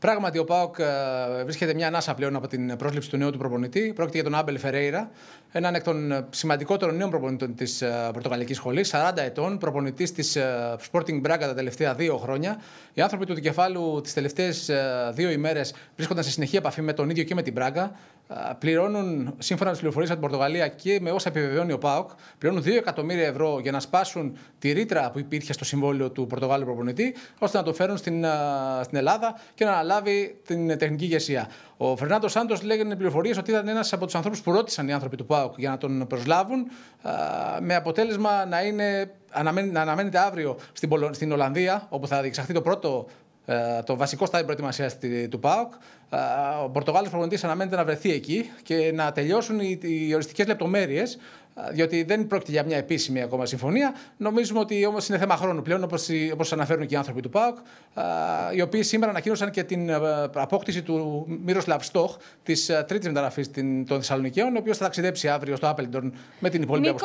Πράγματι, ο Πάοκ ε, βρίσκεται μια ανάσα πλέον από την πρόσληψη του νέου του προπονητή. Πρόκειται για τον Άμπελ Φερέιρα, έναν εκ των σημαντικότερων νέων προπονητών της ε, Πορτογαλικής Σχολής, 40 ετών, προπονητής της ε, Sporting Braga τα τελευταία δύο χρόνια. Οι άνθρωποι του Δικεφάλου τις τελευταίες δύο ημέρες βρίσκονταν σε συνεχή επαφή με τον ίδιο και με την Braga. Πληρώνουν, σύμφωνα με τις πληροφορίες από την Πορτογαλία και με όσα επιβεβαιώνει ο Πάοκ, πληρώνουν 2 εκατομμύρια ευρώ για να σπάσουν τη ρήτρα που υπήρχε στο συμβόλαιο του Πορτογάλου προπονητή, ώστε να το φέρουν στην, στην Ελλάδα και να αναλάβει την τεχνική ηγεσία. Ο Φερνάντο Σάντος λέγεται πληροφορίες ότι ήταν ένας από τους ανθρώπους που ρώτησαν οι άνθρωποι του ΠΑΟΚ για να τον προσλάβουν, με αποτέλεσμα να είναι να αναμένεται αύριο στην, στην Ολλανδία, όπου θα διεξαχθεί το πρώτο ε, το βασικό στάδιο προετοιμασίας του ΠΑΟΚ. Ε, ο Πορτογάλος προπονητής αναμένεται να βρεθεί εκεί και να τελειώσουν οι οριστικές λεπτομέρειες, ε, διότι δεν πρόκειται για μια επίσημη ακόμα συμφωνία. Νομίζουμε ότι όμως είναι θέμα χρόνου πλέον, όπως αναφέρουν και οι άνθρωποι του ΠΑΟΚ, οι οποίοι σήμερα ανακοίνωσαν και την απόκτηση του Μύρο Λαβστόχ τη τρίτης μεταγραφής των Θεσσαλονικαίων, ο οποίος θα ταξιδέψει αύριο στο Άπελντορν με την υπόλοιπη αποστολή.